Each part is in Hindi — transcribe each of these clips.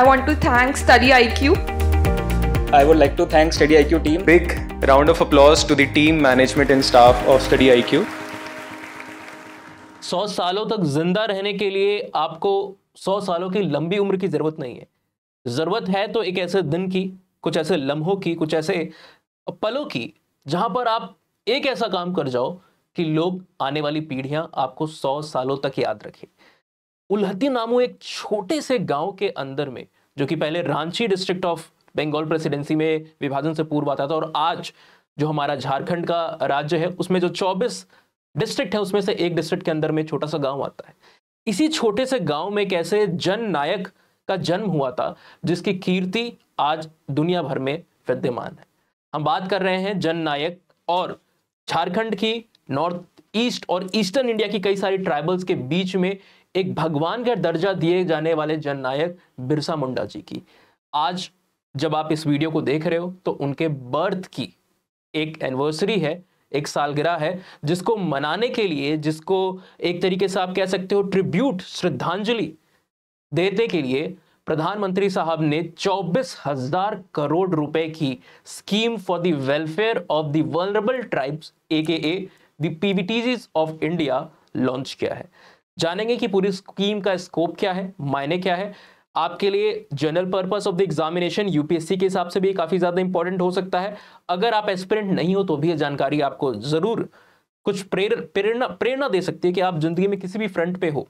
I want to thank Study IQ. I would like to thank Study IQ team. Big round of applause to the team, management and staff of Study IQ. सौ सालों तक जिंदा रहने के लिए आपको सौ सालों की लंबी उम्र की ज़रूरत नहीं है ज़रूरत है तो एक ऐसे दिन की कुछ ऐसे लम्हों की कुछ ऐसे पलों की जहां पर आप एक ऐसा काम कर जाओ कि लोग आने वाली पीढ़ियां आपको सौ सालों तक याद रखें उल्हद्दी नामू एक छोटे से गांव के अंदर में जो कि पहले Ranchi district of Bengal presidency में विभाजन से पूर्व आता था और आज जो हमारा झारखंड का राज्य है उसमें जो 24 डिस्ट्रिक्ट है उसमें से एक डिस्ट्रिक्ट के अंदर में छोटा सा गांव आता है इसी छोटे से गांव में कैसे जन नायक का जन्म हुआ था जिसकी कीर्ति आज दुनिया भर में विद्यमान है हम बात कर रहे हैं जन नायक और झारखंड की नॉर्थ ईस्ट और ईस्टर्न इंडिया की कई सारी ट्राइबल्स के बीच में एक भगवान का दर्जा दिए जाने वाले जननायक बिरसा मुंडा जी की आज जब आप इस वीडियो को देख रहे हो तो उनके बर्थ की एक एनिवर्सरी है एक सालगिरह है जिसको मनाने के लिए जिसको एक तरीके से आप कह सकते हो ट्रिब्यूट श्रद्धांजलि देने के लिए प्रधानमंत्री साहब ने चौबीस हजार करोड़ रुपए की scheme for the welfare of the vulnerable tribes A K A the of India launch किया है जानेंगे कि पूरी स्कीम का स्कोप क्या है मायने क्या है आपके लिए general purpose of the examination UPSC के हिसाब से भी काफ़ी ज़्यादा इंपॉर्टेंट हो सकता है अगर आप एस्पिरेंट नहीं हो तो भी ये जानकारी आपको ज़रूर कुछ प्रेर प्रेरणा प्रेरणा दे सकती है कि आप जिंदगी में किसी भी फ्रंट पे हो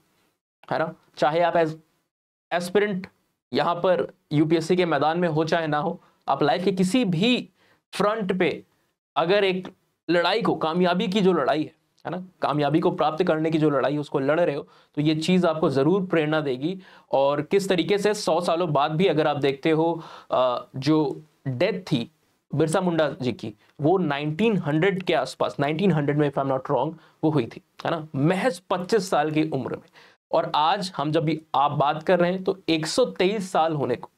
है ना चाहे आप एज एस्पिरेंट यहाँ पर यूपीएससी के मैदान में हो चाहे ना हो आप लाइफ के किसी भी फ्रंट पे अगर एक लड़ाई को कामयाबी की जो लड़ाई है है ना कामयाबी को प्राप्त करने की जो लड़ाई उसको लड़ रहे हो तो ये चीज़ आपको ज़रूर प्रेरणा देगी और किस तरीके से सौ सालों बाद भी अगर आप देखते हो जो डेथ थी बिरसा मुंडा जी की वो 1900 के आसपास 1900 में if I am not wrong वो हुई थी है ना महज 25 साल की उम्र में और आज हम जब भी आप बात कर रहे हैं तो 123 साल होने को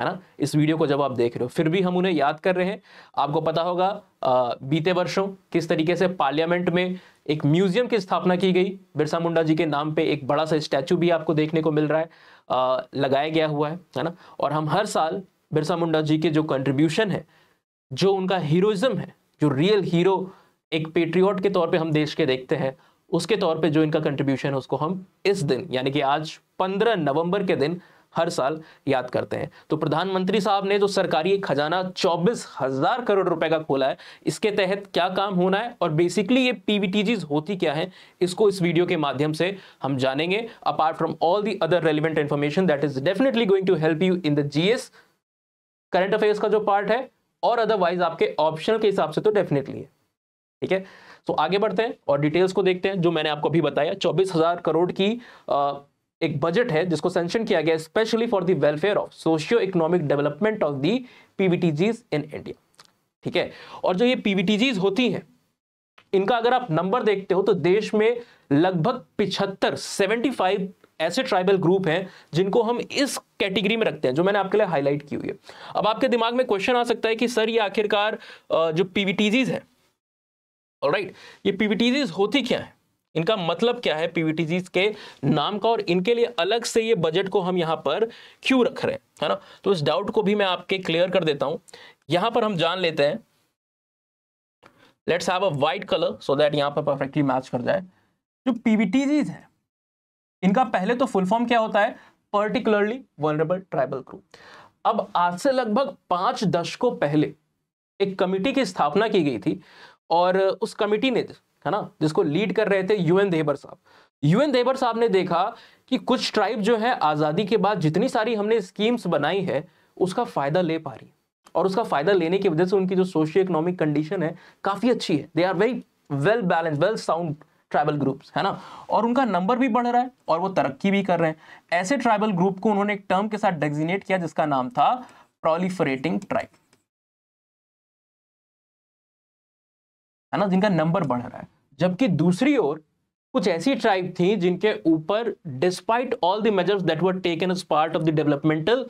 है ना इस वीडियो को जब आप देख रहे हो फिर भी हम उन्हें याद कर रहे हैं आपको पता होगा आ, बीते वर्षों किस तरीके से पार्लियामेंट में एक म्यूजियम की स्थापना की गई बिरसा मुंडा जी के नाम पे एक बड़ा सा स्टैचू भी आपको देखने को मिल रहा है आ, लगाया गया हुआ है है ना और हम हर साल बिरसा मुंडा जी के जो कंट्रीब्यूशन है जो उनका हीरोइज्म है जो रियल हीरो एक पेट्रियॉट के तौर पर हम देश के देखते हैं उसके तौर पर जो इनका कंट्रीब्यूशन है उसको हम इस दिन यानी कि आज पंद्रह नवम्बर के दिन हर साल याद करते हैं तो प्रधानमंत्री साहब ने जो सरकारी खजाना चौबीस हजार करोड़ रुपए का खोला है इसके तहत क्या काम होना है और बेसिकली ये पीवीटीजीज होती क्या है इसको इस वीडियो के माध्यम से हम जानेंगे apart from all the other relevant information that is definitely going to help you in the GS current affairs का जो पार्ट है और अदरवाइज आपके ऑप्शनल के हिसाब से तो डेफिनेटली है ठीक है तो आगे बढ़ते हैं और डिटेल्स को देखते हैं जो मैंने आपको अभी बताया चौबीस हजार करोड़ की आ, एक बजट है जिसको सेंशन किया गया specially for the welfare of socio economic development of the PVTG in India ठीक है और जो ये पीवीटीजी होती हैं इनका अगर आप नंबर देखते हो तो देश में लगभग पिछहत्तर सेवेंटी फाइव ऐसे ट्राइबल ग्रुप हैं जिनको हम इस कैटेगरी में रखते हैं जो मैंने आपके लिए हाईलाइट की हुई है अब आपके दिमाग में क्वेश्चन आ सकता है कि सर ये आखिरकार जो पीवीटीजीज है राइट ये पीवीटीजीज होती क्या है इनका मतलब क्या है पीवीटीजी के नाम का और इनके लिए अलग से ये बजट को हम यहाँ पर क्यों रख रहे हैं है ना तो इस डाउट को भी मैं आपके क्लियर कर देता हूं यहां पर हम जान लेते हैं let's have white colour so that यहाँ पर परफेक्टली मैच कर जाए जो पीवीटीजी है इनका पहले तो फुल फॉर्म क्या होता है पर्टिकुलरली वनरेबल ट्राइबल ग्रुप अब आज से लगभग पांच दशकों पहले एक कमिटी की स्थापना की गई थी और उस कमिटी ने है ना जिसको लीड कर रहे थे यूएन देबर साहब यूएन देबर साहब ने देखा कि कुछ ट्राइब जो है आज़ादी के बाद जितनी सारी हमने स्कीम्स बनाई है उसका फायदा ले पा रही और उसका फायदा लेने की वजह से उनकी जो सोशियो इकोनॉमिक कंडीशन है काफ़ी अच्छी है they are very well balance well sound tribal groups है ना और उनका नंबर भी बढ़ रहा है और वो तरक्की भी कर रहे हैं ऐसे ट्राइबल ग्रुप को उन्होंने एक टर्म के साथ डेजिनेट किया जिसका नाम था प्रोलिफरेटिंग ट्राइब है ना जिनका नंबर बढ़ रहा है जबकि दूसरी ओर कुछ ऐसी ट्राइब थी जिनके ऊपर despite all the measures that were taken as part of the developmental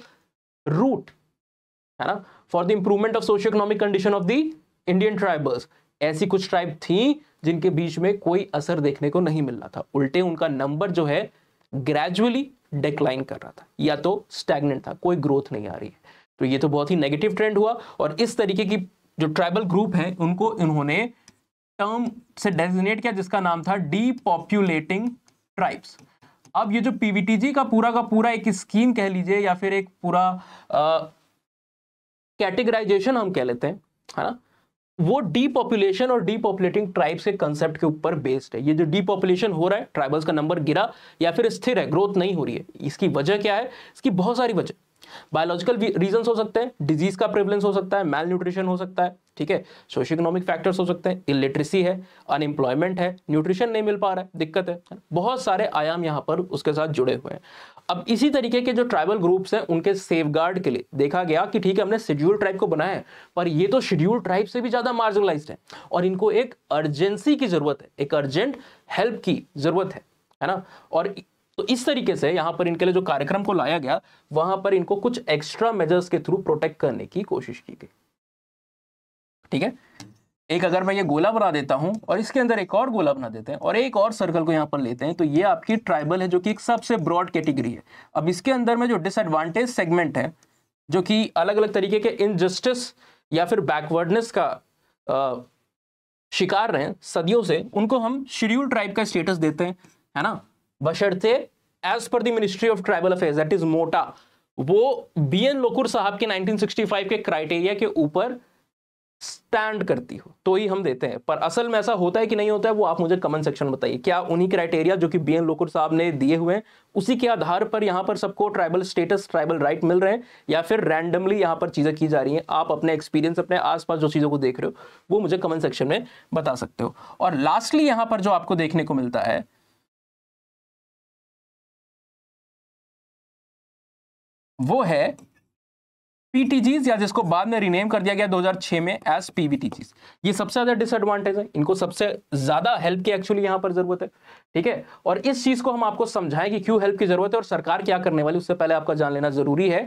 route है ना for the improvement of socio economic condition of the Indian tribals ऐसी कुछ ट्राइब थी जिनके बीच में कोई असर देखने को नहीं मिल रहा था उल्टे उनका नंबर जो है ग्रेजुअली डिक्लाइन कर रहा था या तो स्टैग्नेंट था कोई ग्रोथ नहीं आ रही है तो ये तो बहुत ही नेगेटिव ट्रेंड हुआ और इस तरीके की जो ट्राइबल ग्रुप है उनको इन्होंने टर्म से डेजिनेट किया जिसका नाम था डी पॉप्यूलेटिंग ट्राइब्स अब ये जो पीवीटीजी का पूरा का पूरा एक स्कीम कह लीजिए या फिर एक पूरा कैटेगराइजेशन हम कह लेते हैं है ना वो डी पॉपुलेशन और डी पॉपुलेटिंग ट्राइब्स के कंसेप्ट के ऊपर बेस्ड है ये जो डी पॉपुलेशन हो रहा है ट्राइबल्स का नंबर गिरा या फिर स्थिर है ग्रोथ नहीं हो रही है इसकी वजह क्या है इसकी बहुत सारी वजह बायोलॉजिकल रीजन हो सकते हैं डिजीज का प्रेवलेंस हो सकता है मेल न्यूट्रिशन हो सकता है ठीक है सोशो इकोनॉमिक फैक्टर्स हो सकते हैं इलिटरेसी है अनएम्प्लॉयमेंट है न्यूट्रिशन नहीं मिल पा रहा है दिक्कत है बहुत सारे आयाम यहाँ पर उसके साथ जुड़े हुए हैं अब इसी तरीके के जो ट्राइबल ग्रुप्स हैं उनके सेफगार्ड के लिए देखा गया कि ठीक है हमने शेड्यूल ट्राइब को बनाया है पर ये तो शेड्यूल ट्राइब से भी ज़्यादा मार्जिनलाइज है और इनको एक अर्जेंसी की ज़रूरत है एक अर्जेंट हेल्प की ज़रूरत है है ना और तो इस तरीके से यहाँ पर इनके लिए जो कार्यक्रम को लाया गया वहाँ पर इनको कुछ एक्स्ट्रा मेजर्स के थ्रू प्रोटेक्ट करने की कोशिश की गई ठीक है एक अगर मैं ये गोला बना देता हूं और इसके अंदर एक और गोला बना देते हैं और एक और सर्कल को यहाँ पर लेते हैं तो ये आपकी ट्राइबल है जो कि एक सबसे ब्रॉड कैटेगरी है अब इसके अंदर में जो डिसएडवांटेज सेगमेंट है जो कि अलग अलग तरीके के इनजस्टिस या फिर बैकवर्डनेस का आ, शिकार रहे सदियों से उनको हम शेड्यूल ट्राइब का स्टेटस देते हैं है ना बशर्ते as per the ministry of tribal affair that is मोटा वो बी एन लोकुर साहब के नाइनटीन के क्राइटेरिया के ऊपर स्टैंड करती हो तो ही हम देते हैं पर असल में ऐसा होता है कि नहीं होता है वो आप मुझे कमेंट सेक्शन में बताइए क्या उन्हीं क्राइटेरिया जो कि बी एन लोकुर साहब ने दिए हुए हैं उसी के आधार पर यहाँ पर सबको ट्राइबल स्टेटस ट्राइबल राइट मिल रहे हैं या फिर रैंडमली यहाँ पर चीज़ें की जा रही हैं आप अपने एक्सपीरियंस अपने आसपास जो चीज़ों को देख रहे हो वो मुझे कमेंट सेक्शन में बता सकते हो और लास्टली यहाँ पर जो आपको देखने को मिलता है वो है पीटीजीज या जिसको बाद में रिनेम कर दिया गया 2006 में एस पीबीटीजीज ये सबसे ज्यादा डिसएडवांटेज है इनको सबसे ज्यादा हेल्प की एक्चुअली यहां पर जरूरत है ठीक है और इस चीज को हम आपको समझाएं कि क्यों हेल्प की जरूरत है और सरकार क्या करने वाली उससे पहले आपका जान लेना जरूरी है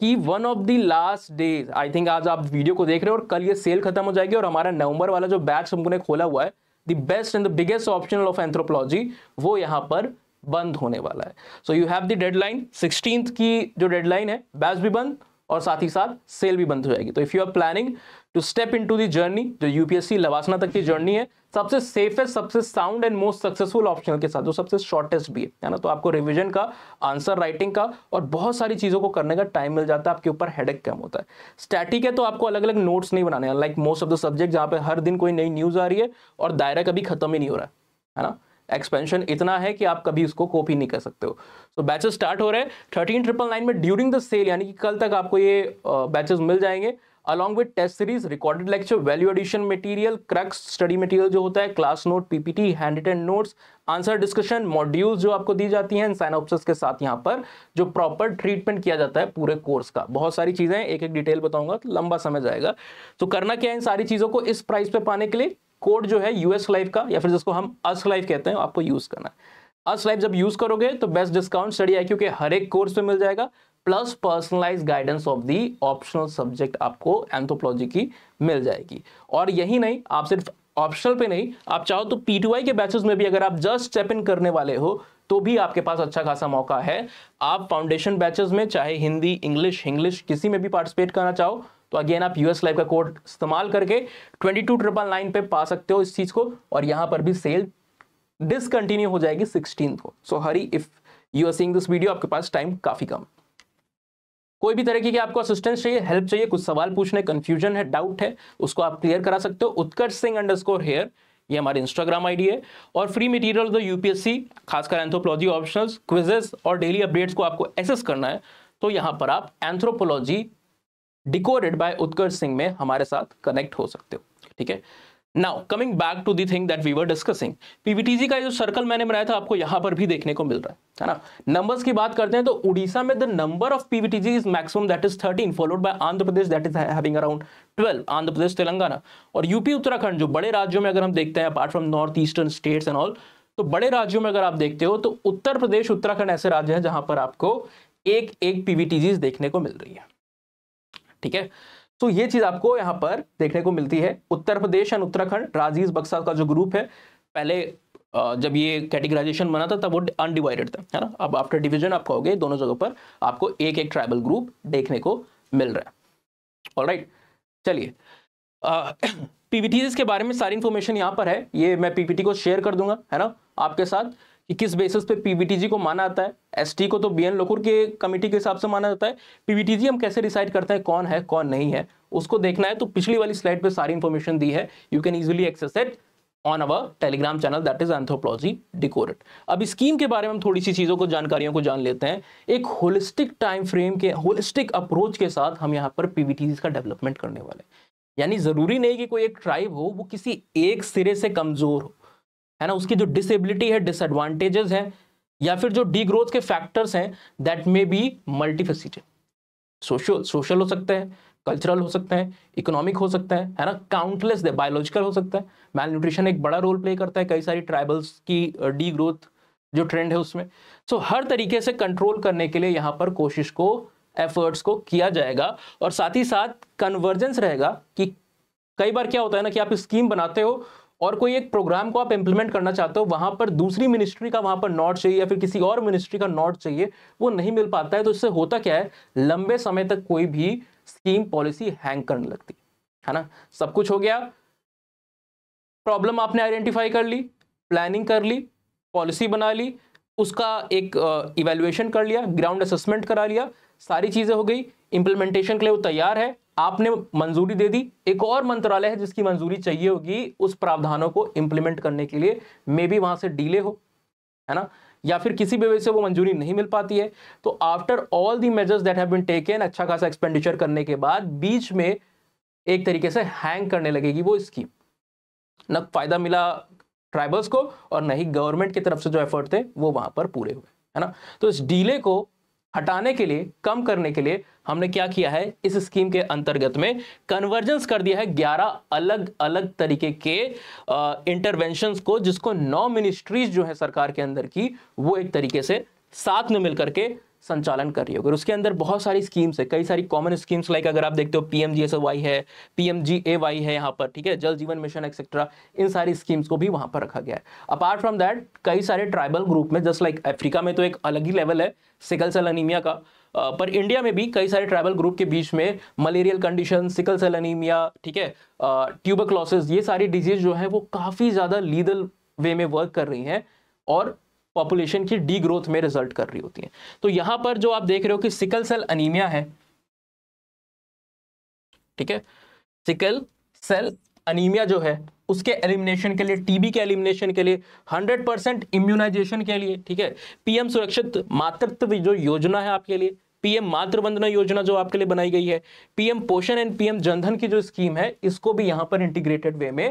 कि one of the last days I think आज आप वीडियो को देख रहे हो और कल ये सेल खत्म हो जाएगी और हमारा नवंबर वाला जो बैच हमने खोला हुआ है the best and the biggest option of anthropology वो यहां पर बंद होने वाला है so you have the deadline sixteenth की जो डेडलाइन है बैच भी बंद और साथ ही साथ सेल भी बंद हो जाएगी तो if you are planning to step in to the journey UPSC यूपीएससी लवासना तक की जर्नी है सबसे सेफेस्ट सबसे sound and most successful option के साथ जो सबसे शॉर्टेस्ट भी है ना तो आपको रिविजन का आंसर राइटिंग का और बहुत सारी चीज़ों को करने का टाइम मिल जाता है आपके ऊपर हेडेक कम होता है स्टैटिक है तो आपको अलग अलग नोट्स नहीं बनाने like most of the subject जहाँ पे हर दिन कोई नई न्यूज़ आ रही है और दायरा कभी खत्म ही नहीं हो रहा है ना एक्सपेंशन इतना है कि आप कभी उसको कॉपी नहीं कर सकते हो सो बैचेस स्टार्ट हो रहे थर्टीन ट्रिपल नाइन में ड्यूरिंग द सेल यानी कि कल तक आपको ये बैचेस uh, मिल जाएंगे along with test series recorded lecture value addition material crux study material जो होता है class note PPT hand written notes answer discussion modules जो आपको दी जाती हैं साइन ऑप्शन के साथ यहाँ पर जो प्रॉपर ट्रीटमेंट किया जाता है पूरे कोर्स का बहुत सारी चीज़ें एक एक डिटेल बताऊंगा तो लंबा समय जाएगा तो करना क्या है इन सारी चीज़ों को इस प्राइस पे पाने के लिए कोड जो है यूएस लाइफ का या फिर जिसको हम अस लाइफ कहते हैं आपको यूज़ करना है अस लाइफ जब यूज़ करोगे तो बेस्ट डिस्काउंट स्टडी आई के हर एक कोर्स में मिल जाएगा plus personalize guidance of the optional subject आपको एंथोपोलॉजी की मिल जाएगी और यही नहीं आप सिर्फ ऑप्शनल पे नहीं आप चाहो तो पीटीआई के बैचेस में भी अगर आप जस्ट स्टेप इन करने वाले हो तो भी आपके पास अच्छा खासा मौका है आप फाउंडेशन बैचेस में चाहे हिंदी इंग्लिश इंग्लिश किसी में भी पार्टिसिपेट करना चाहो तो अगेन आप यूएस लाइफ का कोड इस्तेमाल करके ट्वेंटी टू ट्रिपल नाइन पे पा सकते हो इस चीज़ को और यहाँ पर भी सेल डिसकंटिन्यू हो जाएगी सिक्सटीन को so hurry if you are seeing this video आपके पास टाइम काफ़ी कम कोई भी तरीके की आपको असिस्टेंस चाहिए हेल्प चाहिए कुछ सवाल पूछने कंफ्यूजन है डाउट है उसको आप क्लियर करा सकते हो उत्कर्ष सिंह स्कोर हेयर ये हमारे इंस्टाग्राम आईडी है और फ्री मटेरियल तो यूपीएससी खासकर एंथ्रोपोलॉजी ऑप्शन क्विजेस और डेली अपडेट्स को आपको एसेस करना है तो यहाँ पर आप anthropology decoded by Utkarsh Singh में हमारे साथ कनेक्ट हो सकते हो ठीक है now coming back to the thing that we were discussing PVTG का जो सर्कल मैंने बनाया था आपको यहां पर भी देखने को मिल रहा है है ना नंबर्स की बात करते हैं तो उड़ीसा में the number of PVTG is maximum that is 13 followed by Andhra Pradesh that is having around 12 Andhra Pradesh Telangana और यूपी उत्तराखंड जो बड़े राज्यों में अगर हम देखते हैं apart from north eastern states and all तो बड़े राज्यों में अगर आप देखते हो तो उत्तर प्रदेश उत्तराखंड ऐसे राज्य हैं जहां पर आपको एक एक पीवीटीजी देखने को मिल रही है ठीक है तो ये चीज आपको यहां पर देखने को मिलती है उत्तर प्रदेश एंड उत्तराखंड राजीव बक्सा का जो ग्रुप है पहले जब ये कैटेगराइजेशन बना था तब वो अनडिवाइडेड था है ना अब आफ्टर डिवीजन आप कहोगे दोनों जगह पर आपको एक एक ट्राइबल ग्रुप देखने को मिल रहा है ऑल राइट चलिए पीपीटी के बारे में सारी इन्फॉर्मेशन यहाँ पर है ये मैं पीपीटी को शेयर कर दूंगा है ना आपके साथ कि किस बेसिस पे पीबीटीजी को माना जाता है एसटी को तो बी एन लोकुर के कमेटी के हिसाब से माना जाता है पीबीटीजी हम कैसे डिसाइड करते हैं कौन है कौन नहीं है उसको देखना है तो पिछली वाली स्लाइड पे सारी इन्फॉर्मेशन दी है you can easily access it on our Telegram channel that is anthropology decoded अब स्कीम के बारे में हम थोड़ी सी चीज़ों को जानकारियों को जान लेते हैं एक होलिस्टिक टाइम फ्रेम के होलिस्टिक अप्रोच के साथ हम यहाँ पर पीबीटीजी का डेवलपमेंट करने वाले हैं यानी ज़रूरी नहीं कि कोई एक ट्राइब हो वो किसी एक सिरे से कमज़ोर हो है ना उसकी जो डिसेबिलिटी है डिसएडवांटेजेस है या फिर जो डी ग्रोथ के फैक्टर्स हैं that may be multifaceted social social हो सकते हैं कल्चरल हो सकते हैं इकोनॉमिक हो सकते हैं है ना काउंटलेस बायोलॉजिकल हो सकता है मेल न्यूट्रिशन एक बड़ा रोल प्ले करता है कई सारी ट्राइबल्स की डी ग्रोथ जो ट्रेंड है उसमें सो so, हर तरीके से कंट्रोल करने के लिए यहाँ पर कोशिश को एफर्ट्स को किया जाएगा और साथ ही साथ कन्वर्जेंस रहेगा कि कई बार क्या होता है ना कि आप स्कीम बनाते हो और कोई एक प्रोग्राम को आप इंप्लीमेंट करना चाहते हो वहां पर दूसरी मिनिस्ट्री का वहां पर नॉट चाहिए या फिर किसी और मिनिस्ट्री का नॉट चाहिए वो नहीं मिल पाता है तो इससे होता क्या है लंबे समय तक कोई भी स्कीम पॉलिसी हैंग करने लगती है ना सब कुछ हो गया प्रॉब्लम आपने आइडेंटिफाई कर ली प्लानिंग कर ली पॉलिसी बना ली उसका एक इवेल्युएशन कर लिया ग्राउंड असेसमेंट करा लिया सारी चीज़ें हो गई इंप्लीमेंटेशन के लिए वो तैयार है आपने मंजूरी दे दी एक और मंत्रालय है जिसकी मंजूरी चाहिए होगी उस प्रावधानों को इंप्लीमेंट करने के लिए मे बी वहां से डिले हो है ना या फिर किसी भी वजह से वो मंजूरी नहीं मिल पाती है तो after all the measures that have been taken अच्छा खासा एक्सपेंडिचर करने के बाद बीच में एक तरीके से हैंग करने लगेगी वो स्कीम न फायदा मिला ट्राइबल्स को और न ही गवर्नमेंट की तरफ से जो एफर्ट थे वो वहां पर पूरे हुए है ना तो इस डीले को हटाने के लिए कम करने के लिए हमने क्या किया है इस स्कीम के अंतर्गत में कन्वर्जेंस कर दिया है 11 अलग अलग तरीके के इंटरवेंशन को जिसको नौ मिनिस्ट्रीज जो है सरकार के अंदर की वो एक तरीके से साथ में मिलकर के संचालन कर रही होगी और उसके अंदर बहुत सारी स्कीम्स है कई सारी कॉमन स्कीम्स लाइक अगर आप देखते हो P M G S Y है P M G A Y है यहाँ पर ठीक है जल जीवन मिशन एक्सेट्रा इन सारी स्कीम्स को भी वहाँ पर रखा गया है अपार्ट फ्रॉम दैट कई सारे ट्राइबल ग्रुप में जस्ट लाइक अफ्रीका में तो एक अलग ही लेवल है सिकल सेल अनिमिया का पर इंडिया में भी कई सारे ट्राइबल ग्रुप के बीच में malarial condition sickle cell anaemia ठीक है ट्यूबर ये सारी डिजीज जो है वो काफ़ी ज़्यादा लीदल वे में वर्क कर रही हैं और पॉपुलेशन की डी ग्रोथ में रिजल्ट कर रही होती है तो यहां पर जो आप देख रहे हो कि सिकल सेल अनिमिया है ठीक है सिकल सेल अनिमिया जो है उसके एलिमिनेशन के लिए टीबी के एलिमिनेशन के लिए 100 परसेंट इम्यूनाइजेशन के लिए ठीक है पीएम सुरक्षित मातृत्व जो योजना है आपके लिए पीएम मातृवंदना योजना जो आपके लिए बनाई गई है पीएम पोषण एंड पीएम जनधन की जो स्कीम है इसको भी यहां पर इंटीग्रेटेड वे में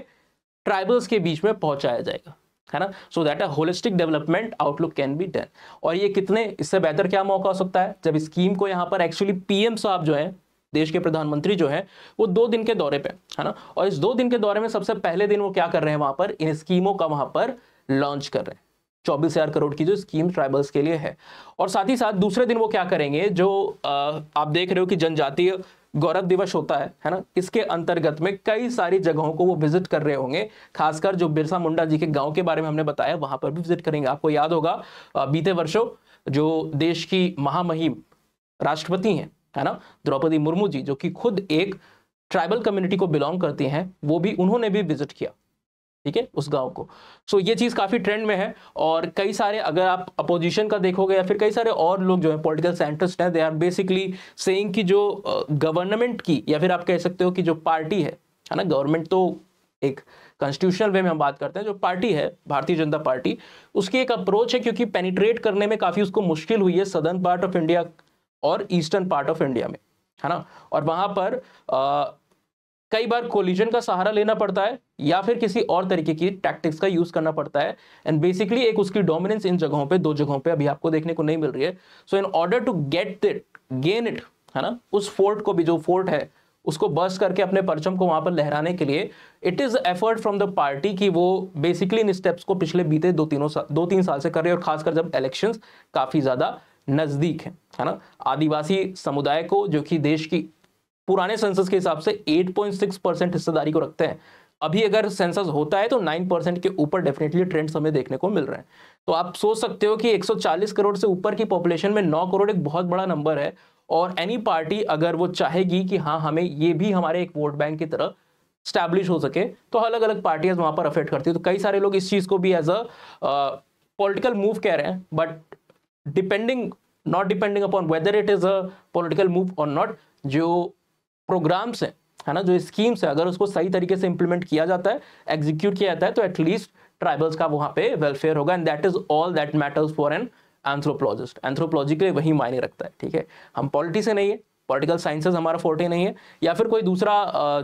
ट्राइबल्स के बीच में पहुंचाया जाएगा है ना so that a holistic development outlook can be done और ये कितने इससे बेहतर क्या मौका हो सकता है जब स्कीम को यहाँ पर एक्चुअली पीएम साहब जो है देश के प्रधानमंत्री जो है वो दो दिन के दौरे पे है ना और इस दो दिन के दौरे में सबसे पहले दिन वो क्या कर रहे हैं वहां पर इन स्कीमों का वहां पर लॉन्च कर रहे हैं चौबीस हजार करोड़ की जो स्कीम ट्राइबल्स के लिए है और साथ ही साथ दूसरे दिन वो क्या करेंगे जो आ, आप देख रहे हो कि जनजातीय गौरव दिवस होता है है ना इसके अंतर्गत में कई सारी जगहों को वो विजिट कर रहे होंगे खासकर जो बिरसा मुंडा जी के गांव के बारे में हमने बताया वहां पर भी विजिट करेंगे आपको याद होगा बीते वर्षों जो देश की महामहिम राष्ट्रपति हैं है ना द्रौपदी मुर्मू जी जो कि खुद एक ट्राइबल कम्युनिटी को बिलोंग करती हैं वो भी उन्होंने भी विजिट किया ठीक है उस गांव को सो so, ये चीज़ काफ़ी ट्रेंड में है और कई सारे अगर आप अपोजिशन का देखोगे या फिर कई सारे और लोग जो है पॉलिटिकल साइंटिस्ट हैं दे आर बेसिकली सेइंग कि जो गवर्नमेंट की या फिर आप कह सकते हो कि जो पार्टी है है ना गवर्नमेंट तो एक कॉन्स्टिट्यूशनल वे में हम बात करते हैं जो पार्टी है भारतीय जनता पार्टी उसकी एक अप्रोच है क्योंकि पेनिट्रेट करने में काफ़ी उसको मुश्किल हुई है सदर्न पार्ट ऑफ इंडिया और ईस्टर्न पार्ट ऑफ इंडिया में है ना और वहां पर आ, कई बार कोलिजन का सहारा लेना पड़ता है या फिर किसी और तरीके की टैक्टिक्स का यूज करना पड़ता है एंड बेसिकली एक उसकी डोमिनेंस इन जगहों पे दो जगहों पे अभी आपको देखने को नहीं मिल रही है so in order to get that gain it है ना उस फोर्ट को भी जो फोर्ट है उसको बस करके अपने परचम को वहां पर लहराने के लिए it is effort from the party कि वो बेसिकली इन स्टेप्स को पिछले बीते दो तीनों साल दो तीन साल से कर रहे और खासकर जब इलेक्शंस काफी ज्यादा नजदीक है है ना आदिवासी समुदाय को जो कि देश की पुराने सेंसस के हिसाब से 8.6 परसेंट हिस्सेदारी को रखते हैं अभी अगर सेंसस होता है तो 9 परसेंट के ऊपर डेफिनेटली ट्रेंड्स हमें देखने को मिल रहे हैं तो आप सोच सकते हो कि 140 करोड़ से ऊपर की पॉपुलेशन में 9 करोड़ एक बहुत बड़ा नंबर है और एनी पार्टी अगर वो चाहेगी कि हाँ हमें ये भी हमारे एक वोट बैंक की तरह स्टैब्लिश हो सके तो अलग अलग पार्टियाँ वहाँ पर अफेक्ट करती है तो कई सारे लोग इस चीज़ को भी एज अ पॉलिटिकल मूव कह रहे हैं but depending not depending upon whether it is a political move और नॉट जो प्रोग्राम्स हैं है ना जो स्कीम्स है अगर उसको सही तरीके से इंप्लीमेंट किया जाता है एग्जीक्यूट किया जाता है तो एटलीस्ट ट्राइबल्स का वहाँ पे वेलफेयर होगा and that is all that matters for an anthropologist anthropologically वही मायने रखता है ठीक है हम पॉलिटी से नहीं है पॉलिटिकल साइंसेज हमारा फोर्टे नहीं है या फिर कोई दूसरा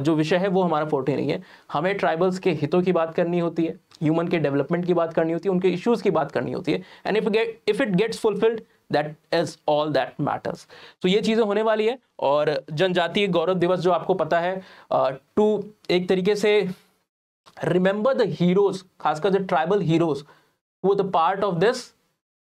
जो विषय है वो हमारा फोर्टे नहीं है हमें ट्राइबल्स के हितों की बात करनी होती है ह्यूमन के डेवलपमेंट की बात करनी होती है उनके इश्यूज़ की बात करनी होती है and if get if it gets fulfilled that is all that matters तो ये चीज़ें होने वाली है और जनजातीय गौरव दिवस जो आपको पता है टू एक तरीके से रिमेंबर द हीरोज खासकर द ट्राइबल हीरोज वो the part of this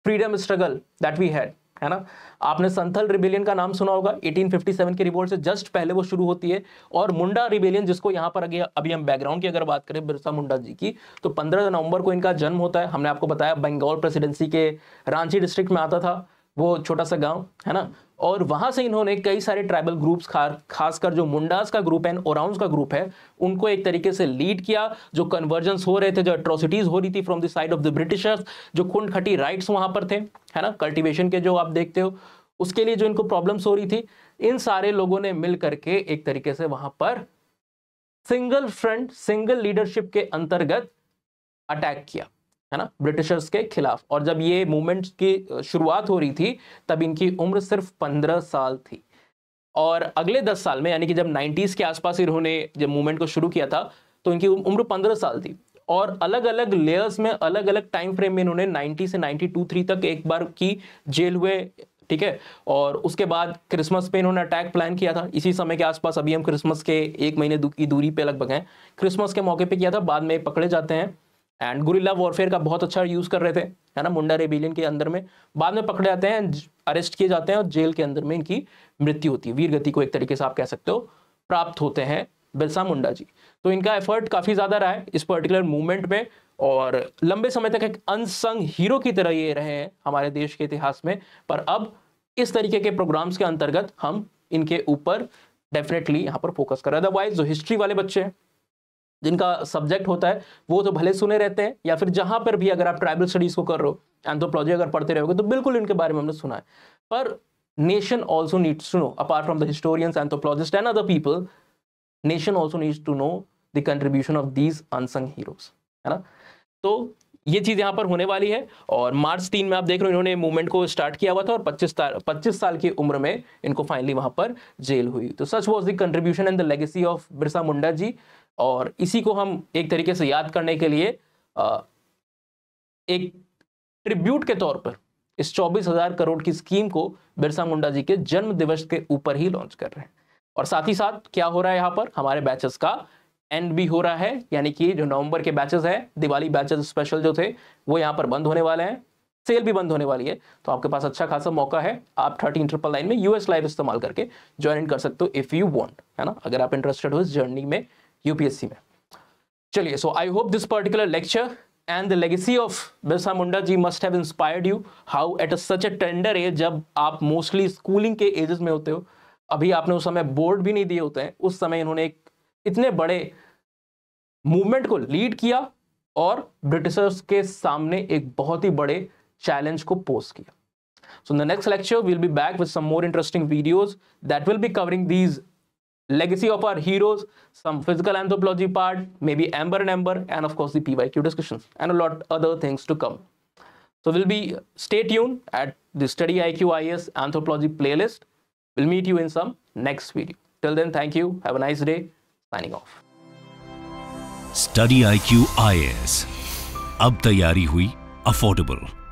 freedom struggle that we had है ना आपने संथल रिबेलियन का नाम सुना होगा 1857 की रिपोर्ट से जस्ट पहले वो शुरू होती है और मुंडा रिबेलियन जिसको यहाँ पर अभी हम बैकग्राउंड की अगर बात करें बिरसा मुंडा जी की तो 15 नवंबर को इनका जन्म होता है हमने आपको बताया बंगाल प्रेसिडेंसी के रांची डिस्ट्रिक्ट में आता था वो छोटा सा गांव है ना और वहां से इन्होंने कई सारे ट्राइबल ग्रुप्स खा खासकर जो मुंडास का ग्रुप है ओराउंस का ग्रुप है उनको एक तरीके से लीड किया जो कन्वर्जेंस हो रहे थे जो अट्रोसिटीज़ हो रही थी from the side of the Britishers जो खुंड खटी राइट्स वहां पर थे है ना कल्टिवेशन के जो आप देखते हो उसके लिए जो इनको प्रॉब्लम्स हो रही थी इन सारे लोगों ने मिल करके एक तरीके से वहां पर सिंगल फ्रंट सिंगल लीडरशिप के अंतर्गत अटैक किया है ना ब्रिटिशर्स के खिलाफ और जब ये मूवमेंट की शुरुआत हो रही थी तब इनकी उम्र सिर्फ पंद्रह साल थी और अगले दस साल में यानी कि जब नाइन्टीज़ के आसपास इन्होंने जब मूवमेंट को शुरू किया था तो इनकी उम्र पंद्रह साल थी और अलग अलग लेयर्स में अलग अलग टाइम फ्रेम में इन्होंने 90 से 92 थ्री तक एक बार की जेल हुए ठीक है और उसके बाद क्रिसमस पे इन्होंने अटैक प्लान किया था इसी समय के आसपास अभी हम क्रिसमस के एक महीने की दूरी पे लगभग हैं क्रिसमस के मौके पे किया था बाद में पकड़े जाते हैं एंड गुरिल्ला वॉरफेयर का बहुत अच्छा यूज़ कर रहे थे है ना मुंडा रेबिलियन के अंदर में बाद में पकड़े जाते हैं अरेस्ट किए जाते हैं और जेल के अंदर में इनकी मृत्यु होती है वीरगति को एक तरीके से आप कह सकते हो प्राप्त होते हैं बिरसा मुंडा जी तो इनका एफर्ट काफ़ी ज़्यादा रहा है इस पर्टिकुलर मूवमेंट में और लंबे समय तक एक अनसंग हीरो की तरह ये रहे हैं हमारे देश के इतिहास में पर अब इस तरीके के प्रोग्राम्स के अंतर्गत हम इनके ऊपर डेफिनेटली यहाँ पर फोकस कर रहे हैं अदरवाइज जो हिस्ट्री वाले बच्चे हैं जिनका सब्जेक्ट होता है वो तो भले सुने रहते हैं या फिर जहां पर भी अगर आप ट्राइबल स्टडीज़ को कर रहे हो एंथ्रोपोलॉजी अगर पढ़ते रहोगे तो बिल्कुल इनके बारे में हमने सुना है पर nation also needs to know apart from the historians anthropologist and other people nation also needs to know the contribution of these unsung heroes है ना तो ये चीज़ यहाँ पर होने वाली है और मार्च तीन में आप देख रहे हो इन्होंने मूवमेंट को स्टार्ट किया हुआ था और 25 साल 25 साल की उम्र में इनको फाइनली वहां पर जेल हुई तो such was the contribution and the legacy of Birsa Munda ji और इसी को हम एक तरीके से याद करने के लिए एक ट्रिब्यूट के तौर पर इस चौबीस हजार करोड़ की स्कीम को बिरसा मुंडा जी के जन्म दिवस के ऊपर ही लॉन्च कर रहे हैं और साथ ही साथ क्या हो रहा है यहाँ पर हमारे बैचेस का एंड भी हो रहा है यानी कि जो नवंबर के बैचेस हैं दिवाली बैचेस स्पेशल जो थे वो यहाँ पर बंद होने वाले हैं सेल भी बंद होने वाली है तो आपके पास अच्छा खासा मौका है आप थर्टीन ट्रिपल नाइन में यूएस लाइव इस्तेमाल करके ज्वाइन कर सकते हो इफ़ यू वॉन्ट है ना अगर आप इंटरेस्टेड हो इस जर्नी में यूपीएससी में चलिए so I hope this particular lecture and the legacy of Birsa Munda ji must have inspired you how at a such a tender age जब आप मोस्टली स्कूलिंग के एजेस में होते हो अभी आपने उस समय बोर्ड भी नहीं दिए होते हैं उस समय इन्होंने एक इतने बड़े मूवमेंट को लीड किया और ब्रिटिशर्स के सामने एक बहुत ही बड़े चैलेंज को पोस्ट किया so the next lecture will be back with some more interesting videos that will be covering these legacy of our heroes, some physical anthropology part, maybe Amber and Amber, and of course the PYQ discussions and a lot other things to come. So we'll be stay tuned at the Study IQIS anthropology playlist. We'll meet you in some next video. Till then, thank you. Have a nice day. Signing off. Study IQ IS. अब तैयारी hui affordable